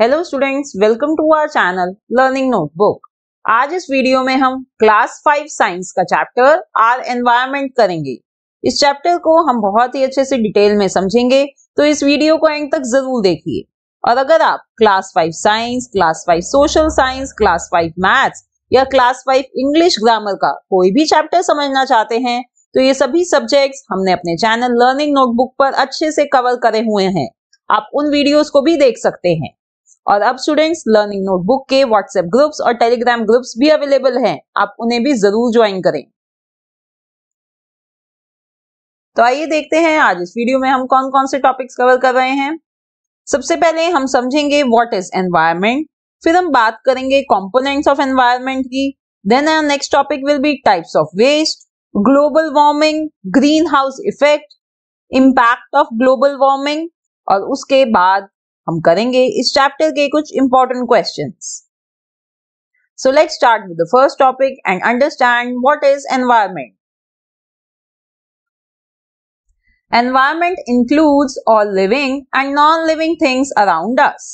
Hello students welcome to our channel learning notebook आज इस वीडियो में हम क्लास फाइव साइंस का चैप्टर आर एनवायरमेंट करेंगे इस चैप्टर को हम बहुत ही अच्छे से डिटेल में समझेंगे तो इस वीडियो को एंड तक जरूर देखिए और अगर आप class five science class five social science class five maths या क्लास फाइव इंग्लिश ग्रामर का कोई भी चैप्टर समझना चाहते हैं तो ये सभी सब्जेक्ट हमने अपने चैनल लर्निंग नोटबुक पर अच्छे से कवर करे हुए हैं आप उन वीडियोज को भी देख सकते हैं और अब स्टूडेंट्स लर्निंग नोटबुक के व्हाट्सएप ग्रुप्स और टेलीग्राम ग्रुप्स भी अवेलेबल हैं आप उन्हें भी जरूर ज्वाइन करें तो आइए देखते हैं आज इस वीडियो में हम कौन कौन से टॉपिक्स कवर कर रहे हैं सबसे पहले हम समझेंगे व्हाट इज एनवायरमेंट फिर हम बात करेंगे कंपोनेंट्स ऑफ एनवायरमेंट की then our next topic will be types of waste global warming green house effect impact of global warming और उसके बाद हम करेंगे इस चैप्टर के कुछ important question so let start with the first topic and understand what is environment Environment includes all living and non-living things around us.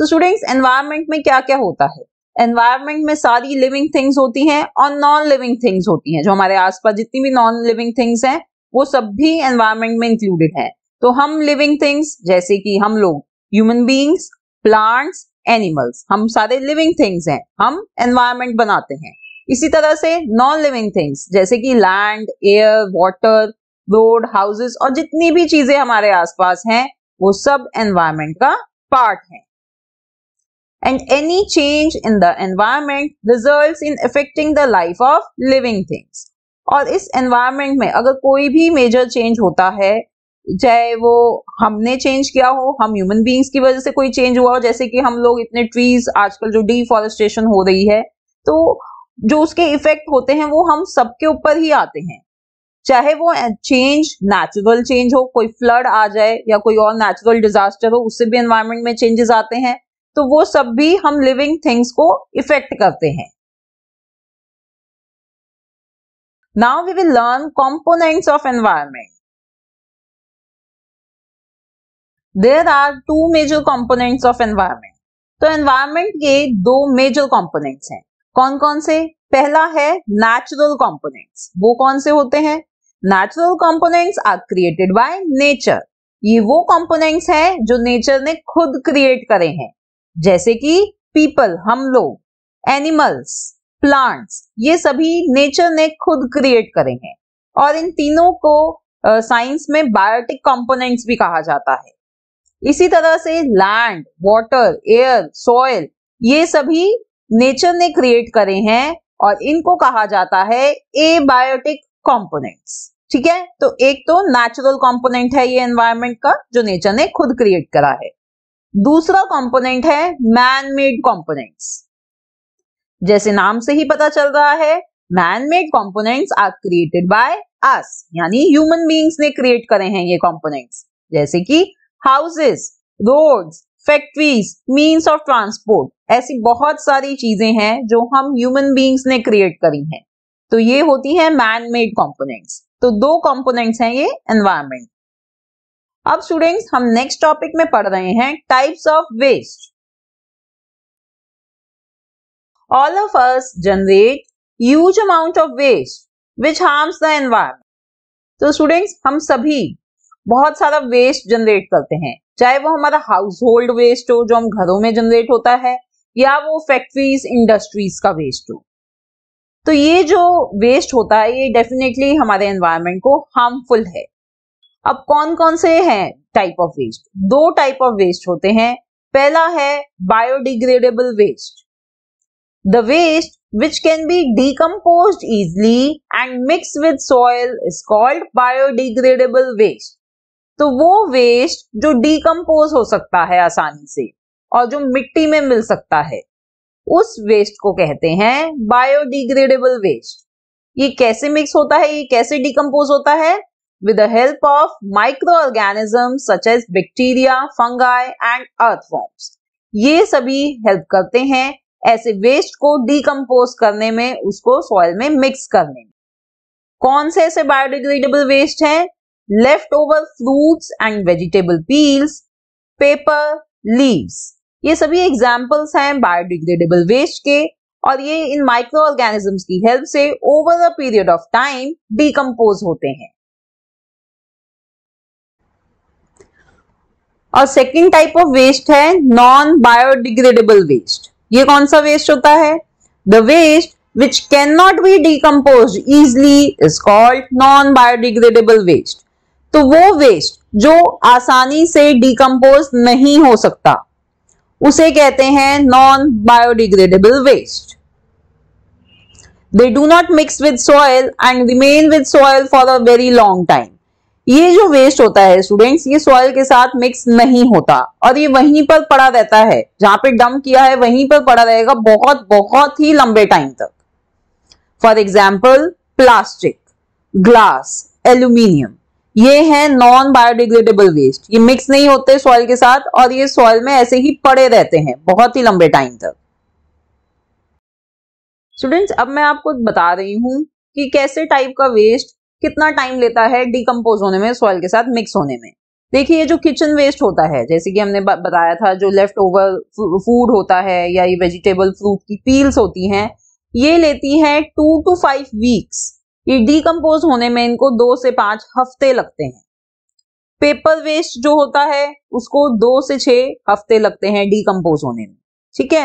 So students, environment में क्या क्या होता है एनवायरमेंट में सारी लिविंग थिंग्स होती हैं और नॉन लिविंग थिंग्स होती हैं जो हमारे आसपास जितनी भी नॉन लिविंग थिंग्स हैं वो सब भी एनवायरमेंट में इंक्लूडेड हैं तो हम लिविंग थिंग्स जैसे कि हम लोग ह्यूमन बींग्स प्लांट्स एनिमल्स हम सारे लिविंग थिंग्स हैं हम एनवायरमेंट बनाते हैं इसी तरह से नॉन लिविंग थिंग्स जैसे कि land air water road houses और जितनी भी चीजें हमारे आसपास हैं वो सब एनवायरमेंट का पार्ट है and any change in the environment result in effecting the life of living things और इस एनवायरमेंट में अगर कोई भी मेजर चेंज होता है चाहे वो हमने चेंज किया हो हम ह्यूमन बींग्स की वजह से कोई चेंज हुआ हो जैसे कि हम लोग इतने ट्रीज आजकल जो डिफॉरेस्टेशन हो रही है तो जो उसके इफेक्ट होते हैं वो हम सबके ऊपर ही आते हैं चाहे वो चेंज नेचुरल चेंज हो कोई फ्लड आ जाए या कोई और नेचुरल डिजास्टर हो उससे भी एनवायरमेंट में चेंजेस आते हैं तो वो सब भी हम लिविंग थिंग्स को इफेक्ट करते हैं now we will learn components of environment there are two major components of environment तो एनवायरमेंट के दो मेजर कॉम्पोनेंट्स हैं कौन कौन से पहला है नेचुरल कॉम्पोनेंट्स वो कौन से होते हैं natural components are created by nature ये वो कॉम्पोनेंट्स हैं जो नेचर ने खुद क्रिएट करे हैं जैसे कि पीपल हम लोग एनिमल्स प्लांट्स ये सभी नेचर ने खुद क्रिएट करे हैं और इन तीनों को साइंस uh, में बायोटिक कॉम्पोनेंट्स भी कहा जाता है इसी तरह से लैंड वाटर एयर सॉयल ये सभी नेचर ने क्रिएट करे हैं और इनको कहा जाता है एबायोटिक कंपोनेंट्स ठीक है तो एक तो नेचुरल कंपोनेंट है ये एनवायरमेंट का जो नेचर ने खुद क्रिएट करा है दूसरा कंपोनेंट है मैन मेड कंपोनेंट्स जैसे नाम से ही पता चल रहा है man made components are created by us यानी ह्यूमन बींग्स ने क्रिएट करे हैं ये कंपोनेंट्स जैसे कि houses roads factories means of transport ऐसी बहुत सारी चीजें हैं जो हम ह्यूमन बींग्स ने क्रिएट करी हैं तो ये होती है मैन मेड कॉम्पोनेंट्स तो दो कॉम्पोनेंट्स हैं ये एनवायरमेंट अब स्टूडेंट्स हम नेक्स्ट टॉपिक में पढ़ रहे हैं types of waste all of us generate huge amount of waste which harms the environment तो स्टूडेंट्स हम सभी बहुत सारा वेस्ट जनरेट करते हैं चाहे वो हमारा हाउस होल्ड वेस्ट हो जो हम घरों में जनरेट होता है या वो फैक्ट्रीज इंडस्ट्रीज का वेस्ट हो तो ये जो वेस्ट होता है ये डेफिनेटली हमारे एनवायरमेंट को हार्मफुल है अब कौन कौन से हैं टाइप ऑफ वेस्ट दो टाइप ऑफ वेस्ट होते हैं पहला है biodegradable waste the waste which can be decompose easily and mix with soil is called biodegradable waste तो वो वेस्ट जो डीकम्पोज हो सकता है आसानी से और जो मिट्टी में मिल सकता है उस वेस्ट को कहते हैं बायोडिग्रेडेबल वेस्ट ये कैसे मिक्स होता है ये कैसे डिकम्पोज होता है with the help of micro organism such as bacteria fungi and earth forms ये सभी हेल्प करते हैं ऐसे वेस्ट को डिकम्पोज करने में उसको सॉइल में मिक्स करने में कौन से ऐसे बायोडिग्रेडेबल वेस्ट हैं over fruit and vegetable peels paper leaves ये सभी एग्जाम्पल्स हैं बायोडिग्रेडेबल वेस्ट के और ये इन माइक्रो ऑर्गेनिजम्स की हेल्प से over a period of time decompose होते हैं और सेकेंड टाइप ऑफ वेस्ट है नॉन बायोडिग्रेडेबल वेस्ट ये कौन सा वेस्ट होता है the waste which can not be decompose easily is called non biodegradable waste तो वो वेस्ट जो आसानी से डिकम्पोज नहीं हो सकता उसे कहते हैं non biodegradable waste they do not mix with soil and remain with soil for a very long time ये जो वेस्ट होता है स्टूडेंट्स ये सॉइल के साथ मिक्स नहीं होता और ये वहीं पर पड़ा रहता है जहां पे डम्प किया है वहीं पर पड़ा रहेगा बहुत बहुत ही लंबे टाइम तक for example plastic glass aluminium ये है नॉन बायोडिग्रेडेबल वेस्ट ये मिक्स नहीं होते सॉइल के साथ और ये सॉइल में ऐसे ही पड़े रहते हैं बहुत ही लंबे टाइम तक स्टूडेंट्स अब मैं आपको बता रही हूं कि कैसे टाइप का वेस्ट कितना टाइम लेता है डिकम्पोज होने में सॉइल के साथ मिक्स होने में देखिए जो किचन वेस्ट होता है जैसे कि हमने बताया था जो लेफ्ट ओवर फूड होता है या ये वेजिटेबल फ्रूट की पील्स होती हैं ये लेती है टू टू फाइव वीक्स ये डीकम्पोज होने में इनको दो से पांच हफ्ते लगते हैं पेपर वेस्ट जो होता है उसको दो से छह हफ्ते लगते हैं डीकम्पोज होने में ठीक है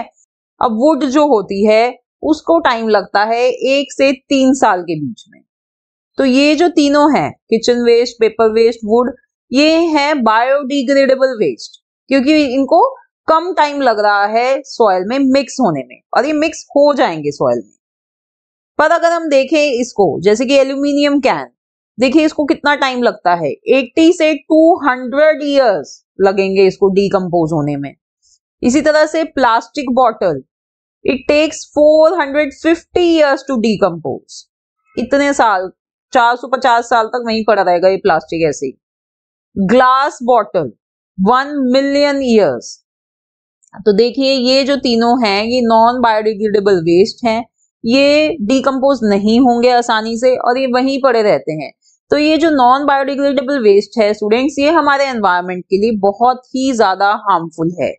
अब वुड जो होती है उसको टाइम लगता है एक से तीन साल के बीच में तो ये जो तीनों हैं kitchen waste paper waste wood ये है बायोडिग्रेडेबल वेस्ट क्योंकि इनको कम टाइम लग रहा है सॉयल में मिक्स होने में और ये मिक्स हो जाएंगे सॉयल में पर अगर हम देखें इसको जैसे कि एल्यूमिनियम कैन देखिए इसको कितना टाइम लगता है 80 से 200 इयर्स लगेंगे इसको डीकम्पोज होने में इसी तरह से plastic bottle it takes 450 years to decompose इतने साल 450 साल तक वहीं पड़ा रहेगा ये प्लास्टिक ऐसे ही glass bottle one million years तो देखिए ये जो तीनों हैं ये नॉन बायोडिग्रेडेबल वेस्ट हैं ये डिकम्पोज नहीं होंगे आसानी से और ये वहीं पड़े रहते हैं तो ये जो नॉन बायोडिग्रेडेबल वेस्ट है स्टूडेंट्स ये हमारे एनवायरमेंट के लिए बहुत ही ज्यादा हार्मफुल है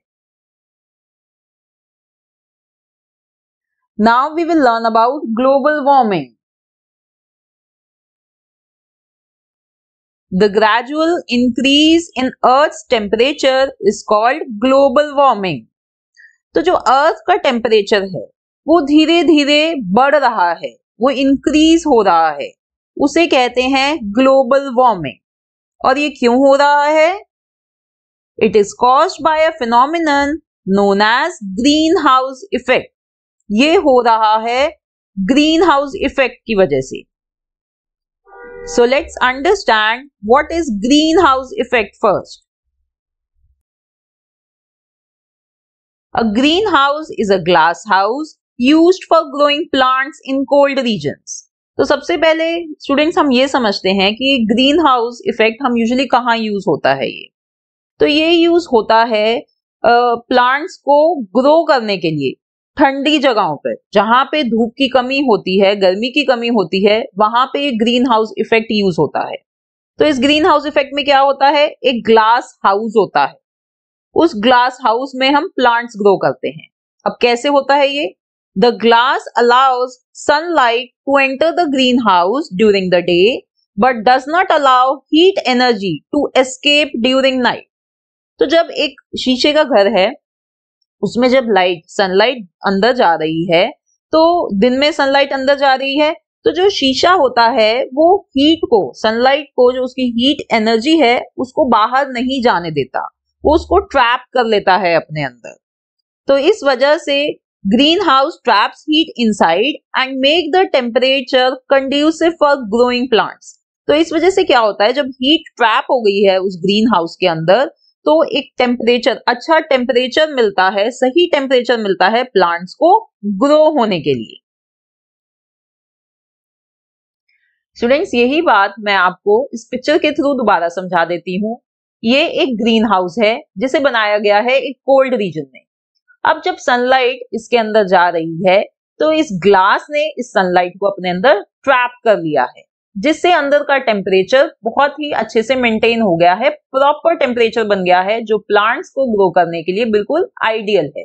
now we will learn about global warming the gradual increase in earth temperature is called global warming तो जो अर्थ का टेम्परेचर है वो धीरे धीरे बढ़ रहा है वो इंक्रीज हो रहा है उसे कहते हैं ग्लोबल वार्मिंग और ये क्यों हो रहा है it is cause by a phenomenon known as green house effect ये हो रहा है ग्रीन हाउस इफेक्ट की वजह से so let's understand what is green house effect first a green house is a glass house use for growing plants in cold region तो सबसे पहले स्टूडेंट्स हम ये समझते हैं कि ग्रीन हाउस इफेक्ट हम यूजली कहाँ यूज होता है ये तो ये यूज होता है प्लांट्स को ग्रो करने के लिए ठंडी जगहों पर जहां पे धूप की कमी होती है गर्मी की कमी होती है वहां पे ग्रीन हाउस इफेक्ट यूज होता है तो इस ग्रीन हाउस इफेक्ट में क्या होता है एक ग्लास हाउस होता है उस ग्लास हाउस में हम प्लांट्स ग्रो करते हैं अब कैसे होता है ये The glass allows sunlight to enter the greenhouse during the day but does not allow heat energy to escape during night तो जब एक शीशे का घर है उसमें जब लाइट सनलाइट अंदर जा रही है तो दिन में सनलाइट अंदर जा रही है तो जो शीशा होता है वो हीट को सनलाइट को जो उसकी हीट एनर्जी है उसको बाहर नहीं जाने देता वो उसको ट्रैप कर लेता है अपने अंदर तो इस वजह से Greenhouse traps heat inside and make the temperature conducive for growing plants. तो इस वजह से क्या होता है जब हीट ट्रैप हो गई है उस ग्रीन हाउस के अंदर तो एक टेम्परेचर अच्छा टेम्परेचर मिलता है सही टेम्परेचर मिलता है प्लांट्स को ग्रो होने के लिए स्टूडेंट्स यही बात मैं आपको इस पिक्चर के थ्रू दोबारा समझा देती हूँ ये एक ग्रीन हाउस है जिसे बनाया गया है एक कोल्ड रीजन में अब जब सनलाइट इसके अंदर जा रही है तो इस ग्लास ने इस सनलाइट को अपने अंदर ट्रैप कर लिया है जिससे अंदर का टेम्परेचर बहुत ही अच्छे से मेंटेन हो गया है प्रॉपर टेम्परेचर बन गया है जो प्लांट्स को ग्रो करने के लिए बिल्कुल आइडियल है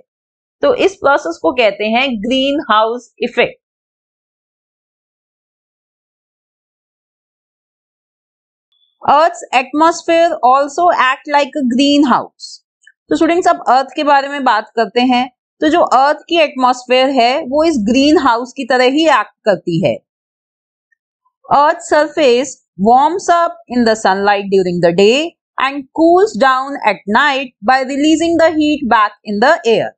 तो इस प्रोसेस को कहते हैं green house effect earth atmosphere also act like a green house तो स्टूडेंट्स अब अर्थ के बारे में बात करते हैं तो जो अर्थ की एटमोस्फेयर है वो इस ग्रीन हाउस की तरह ही एक्ट करती है earth surface warms up in the sunlight during the day and cools down at night by releasing the heat back in the air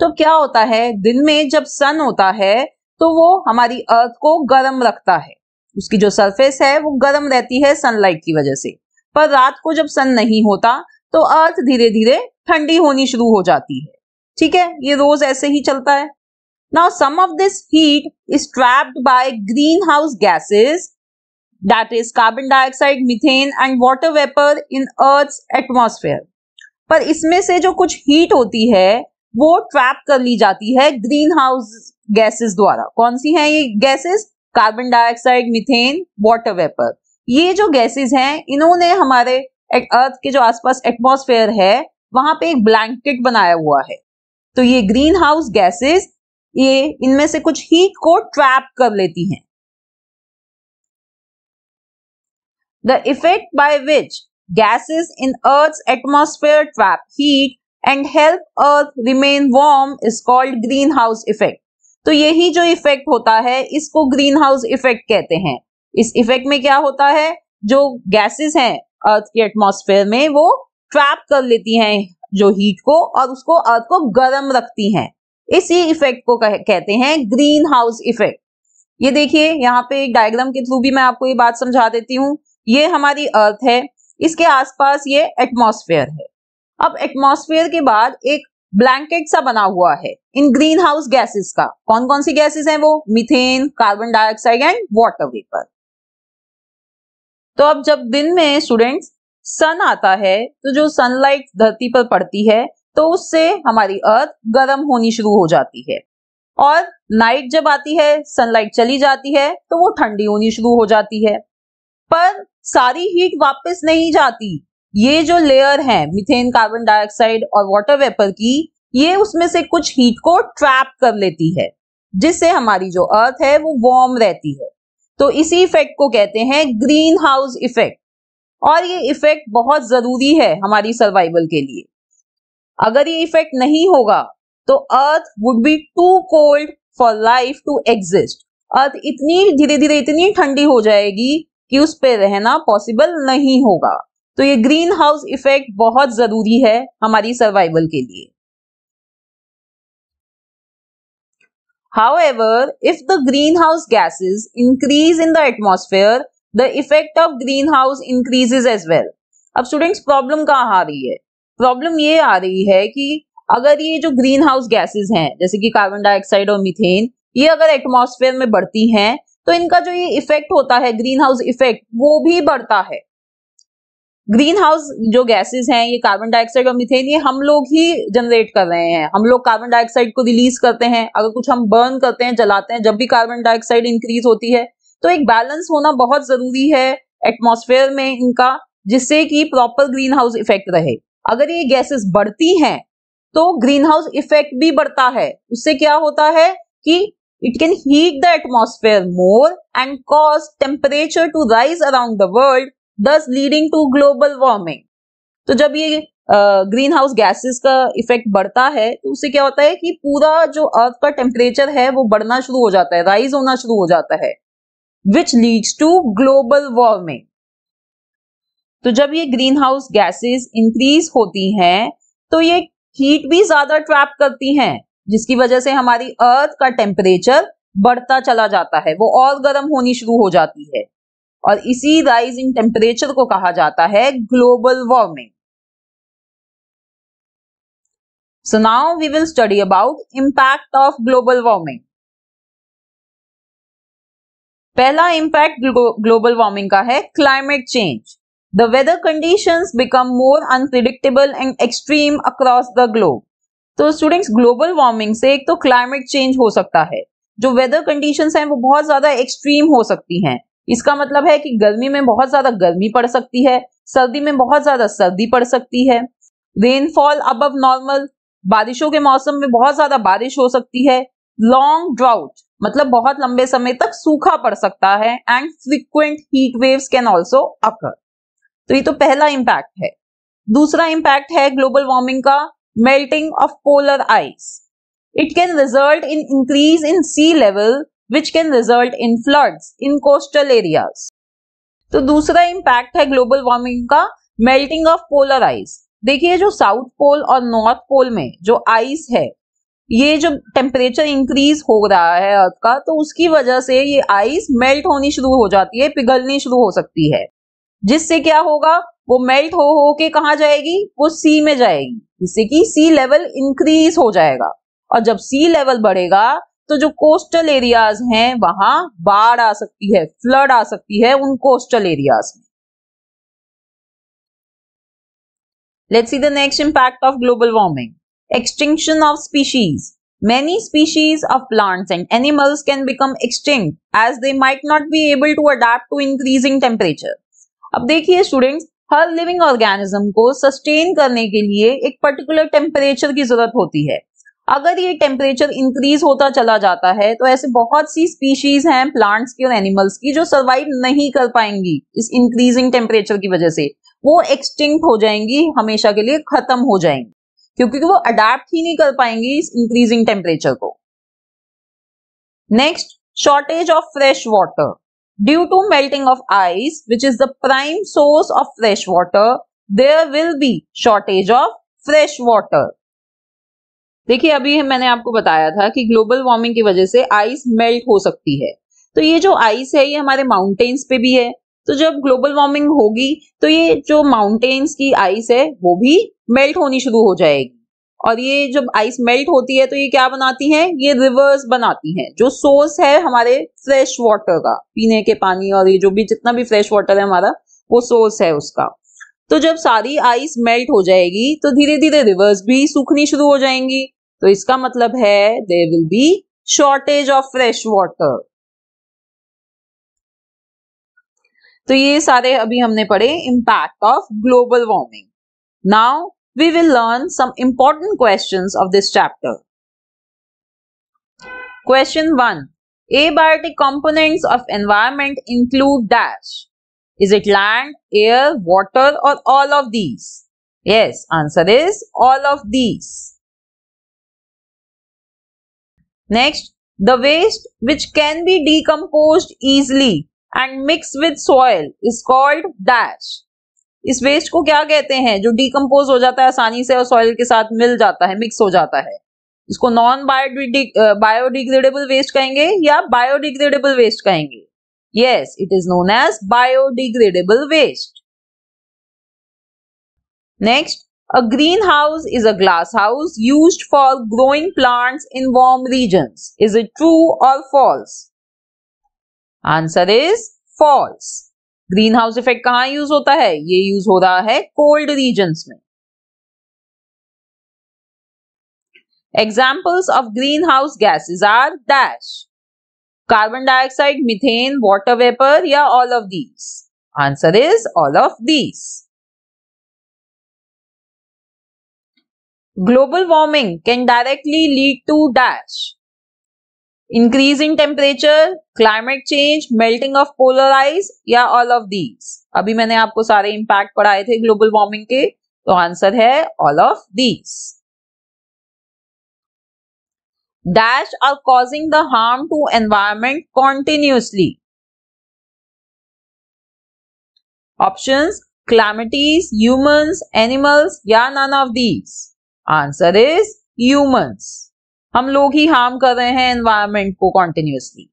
तो क्या होता है दिन में जब सन होता है तो वो हमारी अर्थ को गर्म रखता है उसकी जो सरफेस है वो गर्म रहती है सनलाइट की वजह से पर रात को जब सन नहीं होता तो अर्थ धीरे धीरे ठंडी होनी शुरू हो जाती है ठीक है ये रोज ऐसे ही चलता है now some of this heat is trapped by green house gases that is carbon dioxide methane and water vapour in earth atmosphere पर इसमें से जो कुछ हीट होती है वो ट्रैप कर ली जाती है ग्रीन हाउस गैसेस द्वारा कौन सी हैं ये gases carbon dioxide methane water vapour ये जो गैसेस हैं इन्होंने हमारे अर्थ के जो आसपास एटमॉस्फेयर है वहां पे एक ब्लैंकेट बनाया हुआ है तो ये ग्रीन हाउस गैसेस ये इनमें से कुछ हीट को ट्रैप कर लेती हैं the effect by which gases in earth atmosphere trap heat and help earth remain warm is called green house effect तो यही जो इफेक्ट होता है इसको ग्रीन हाउस इफेक्ट कहते हैं इस इफेक्ट में क्या होता है जो गैसेस हैं अर्थ के एटमोस्फेयर में वो ट्रैप कर लेती हैं जो हीट को और उसको अर्थ को गर्म रखती हैं इसी इफेक्ट को कह, कहते हैं ग्रीन हाउस इफेक्ट ये देखिए यहाँ पे एक डायग्राम के थ्रू भी मैं आपको ये बात समझा देती हूँ ये हमारी अर्थ है इसके आसपास ये एटमॉस्फेयर है अब एटमॉस्फेयर के बाद एक ब्लैंकेट सा बना हुआ है इन ग्रीन हाउस गैसेस का कौन कौन सी गैसेस हैं वो methane carbon dioxide and water vapour तो अब जब दिन में स्टूडेंट्स सन आता है तो जो सनलाइट धरती पर पड़ती है तो उससे हमारी अर्थ गर्म होनी शुरू हो जाती है और नाइट जब आती है सनलाइट चली जाती है तो वो ठंडी होनी शुरू हो जाती है पर सारी हीट वापस नहीं जाती ये जो लेयर है मिथेन कार्बन डाइऑक्साइड और वाटर वेपर की ये उसमें से कुछ हीट को ट्रैप कर लेती है जिससे हमारी जो अर्थ है वो वार्म रहती है तो इसी इफेक्ट को कहते हैं ग्रीन हाउस इफेक्ट और ये इफेक्ट बहुत जरूरी है हमारी सर्वाइवल के लिए अगर ये इफेक्ट नहीं होगा तो earth would be too cold for life to exist earth इतनी धीरे धीरे इतनी ठंडी हो जाएगी कि उस पर रहना पॉसिबल नहीं होगा तो ये ग्रीन हाउस इफेक्ट बहुत जरूरी है हमारी सर्वाइवल के लिए however if the green house gases increase in the atmosphere the effect of green house increases as well अब स्टूडेंट्स प्रॉब्लम कहाँ आ रही है प्रॉब्लम ये आ रही है कि अगर ये जो ग्रीन हाउस गैसेज हैं जैसे कि कार्बन डाइऑक्साइड और मिथेन ये अगर एटमोसफेयर में बढ़ती हैं तो इनका जो ये इफेक्ट होता है ग्रीन हाउस इफेक्ट वो भी बढ़ता है ग्रीन हाउस जो गैसेस हैं ये कार्बन डाइऑक्साइड और मिथेन ये हम लोग ही जनरेट कर रहे हैं हम लोग कार्बन डाइऑक्साइड को रिलीज करते हैं अगर कुछ हम बर्न करते हैं जलाते हैं जब भी कार्बन डाइऑक्साइड इंक्रीज होती है तो एक बैलेंस होना बहुत जरूरी है एटमोसफेयर में इनका जिससे कि प्रॉपर ग्रीन हाउस इफेक्ट रहे अगर ये गैसेस बढ़ती हैं तो ग्रीन हाउस इफेक्ट भी बढ़ता है उससे क्या होता है कि it can heat the atmosphere more and cause temperature to rise around the world thus leading to global warming तो जब ये ग्रीन हाउस गैसेस का इफेक्ट बढ़ता है तो उससे क्या होता है कि पूरा जो अर्थ का टेम्परेचर है वो बढ़ना शुरू हो जाता है राइज होना शुरू हो जाता है which leads to global warming तो जब ये ग्रीन हाउस गैसेस इंक्रीज होती हैं तो ये हीट भी ज्यादा ट्रैप करती हैं जिसकी वजह से हमारी अर्थ का टेम्परेचर बढ़ता चला जाता है वो और गर्म होनी शुरू हो जाती है और इसी राइज इन टेम्परेचर को कहा जाता है global warming so now we will study about impact of global warming पहला इम्पैक्ट ग्लोबल वार्मिंग का है climate change the weather condition become more unpredictable and extreme across the globe तो students global warming से एक तो climate change हो सकता है जो वेदर कंडीशन हैं वो बहुत ज्यादा एक्सट्रीम हो सकती हैं इसका मतलब है कि गर्मी में बहुत ज्यादा गर्मी पड़ सकती है सर्दी में बहुत ज्यादा सर्दी पड़ सकती है रेनफॉल अब नॉर्मल बारिशों के मौसम में बहुत ज्यादा बारिश हो सकती है लॉन्ग ड्राउट मतलब बहुत लंबे समय तक सूखा पड़ सकता है and frequent heat waves can also occur तो ये तो पहला इम्पैक्ट है दूसरा इम्पैक्ट है ग्लोबल वार्मिंग का melting of polar ice it can result in increase in sea level which can result in floods in coastal areas तो दूसरा इम्पैक्ट है ग्लोबल वार्मिंग का मेल्टिंग ऑफ पोलर आइस देखिए जो साउथ पोल और north pole में जो ice है ये जो टेम्परेचर इंक्रीज हो रहा है अर्थ का तो उसकी वजह से ये आइस मेल्ट होनी शुरू हो जाती है पिघलनी शुरू हो सकती है जिससे क्या होगा वो मेल्ट हो हो के कहा जाएगी वो सी में जाएगी जिससे कि सी लेवल इंक्रीज हो जाएगा और जब सी लेवल बढ़ेगा तो जो कोस्टल एरियाज हैं वहां बाढ़ आ सकती है फ्लड आ सकती है उन कोस्टल एरियाज में let's see the next impact of global warming Extinction of species. Many species of plants and animals can become extinct as they might not be able to adapt to increasing temperature. अब देखिए students हर living organism को sustain करने के लिए एक particular temperature की जरूरत होती है अगर ये टेम्परेचर इंक्रीज होता चला जाता है तो ऐसे बहुत सी स्पीशीज हैं प्लांट्स की और एनिमल्स की जो सर्वाइव नहीं कर पाएंगी इस इंक्रीजिंग टेम्परेचर की वजह से वो एक्सटिंक्ट हो जाएंगी हमेशा के लिए खत्म हो जाएंगी क्योंकि वो अडेप्ट ही नहीं कर पाएंगे इस इंक्रीजिंग टेम्परेचर को next shortage of fresh water due to melting of ice which is the prime source of fresh water there will be shortage of fresh water देखिए अभी मैंने आपको बताया था कि ग्लोबल वार्मिंग की वजह से आइस मेल्ट हो सकती है तो ये जो आइस है ये हमारे माउंटेन्स पे भी है तो जब ग्लोबल वार्मिंग होगी तो ये जो माउंटेन्स की आइस है वो भी मेल्ट होनी शुरू हो जाएगी और ये जब आइस मेल्ट होती है तो ये क्या बनाती है ये रिवर्स बनाती है जो सोर्स है हमारे फ्रेश वाटर का पीने के पानी और ये जो भी जितना भी फ्रेश वाटर है हमारा वो सोर्स है उसका तो जब सारी आइस मेल्ट हो जाएगी तो धीरे धीरे रिवर्स भी सूखनी शुरू हो जाएंगी तो इसका मतलब है there will be shortage of fresh water तो ये सारे अभी हमने पढ़े impact of global warming now we will learn some important question of this chapter question one abiotic component of environment include dash is it land air water और all of these yes answer is all of these next the waste which can be decompose easily and mix with soil is called dash इस waste को क्या कहते हैं जो decompose हो जाता है आसानी से और सॉइल के साथ मिल जाता है मिक्स हो जाता है इसको नॉन बायोडिग्रेडेबल वेस्ट कहेंगे या बायोडिग्रेडेबल वेस्ट कहेंगे yes it is known as biodegradable waste next a green house is a glass house use for growing plants in warm region is it true और false Answer is false. Greenhouse effect effect कहाँ use होता है ये use हो रहा है cold regions में Examples of greenhouse gases are dash, carbon dioxide, methane, water vapor, yeah, all of these. Answer is all of these. Global warming can directly lead to dash, increase in temperature climate change melting of polar ice या all of these अभी मैंने आपको सारे impact पढ़ाए थे global warming के तो answer है all of these dash are causing the harm to environment continuously options calamities, humans animals या none of these answer is humans. हम लोग ही हार्म कर रहे हैं एनवायरमेंट को कॉन्टिन्यूसली